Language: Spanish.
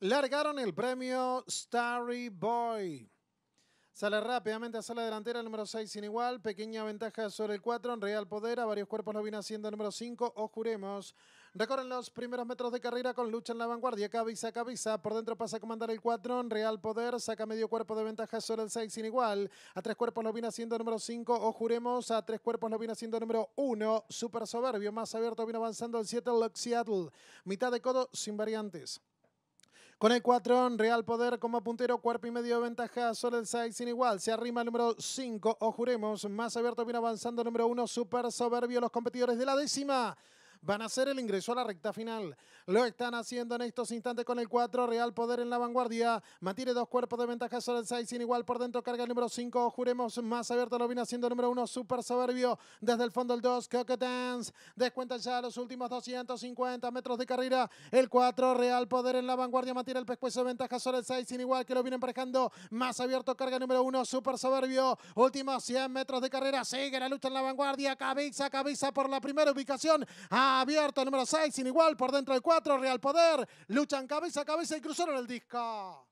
Largaron el premio Starry Boy. Sale rápidamente a sala delantera el número 6 sin igual. Pequeña ventaja sobre el 4. En Real Poder. A varios cuerpos lo viene haciendo el número 5. O juremos. Recorren los primeros metros de carrera con lucha en la vanguardia. Cabeza, cabeza. Por dentro pasa a comandar el 4. En Real Poder saca medio cuerpo de ventaja sobre el 6 sin igual. A tres cuerpos lo viene haciendo el número 5. O juremos. A tres cuerpos lo viene haciendo el número 1. Super soberbio. Más abierto viene avanzando el 7. Lock Seattle. Mitad de codo sin variantes. Con el 4 Real Poder como puntero, cuerpo y medio de ventaja, solo el 6 sin igual. Se arrima el número 5, o juremos, más abierto viene avanzando el número 1, super soberbio, los competidores de la décima van a hacer el ingreso a la recta final. Lo están haciendo en estos instantes con el 4, Real Poder en la vanguardia. Mantiene dos cuerpos de ventaja sobre el 6, sin igual por dentro carga el número 5, Juremos más abierto, lo viene haciendo el número 1, Super Soberbio. Desde el fondo el 2, Coquetans. Descuentan Descuenta ya los últimos 250 metros de carrera. El 4, Real Poder en la vanguardia, mantiene el pescuezo de ventaja sobre el 6, sin igual que lo viene emparejando. Más abierto, carga número 1, Super Soberbio. Últimos 100 metros de carrera, sigue la lucha en la vanguardia, cabeza, cabeza por la primera ubicación. A Abierto número 6, sin igual, por dentro el 4, Real Poder. Luchan cabeza a cabeza y cruzaron el disco.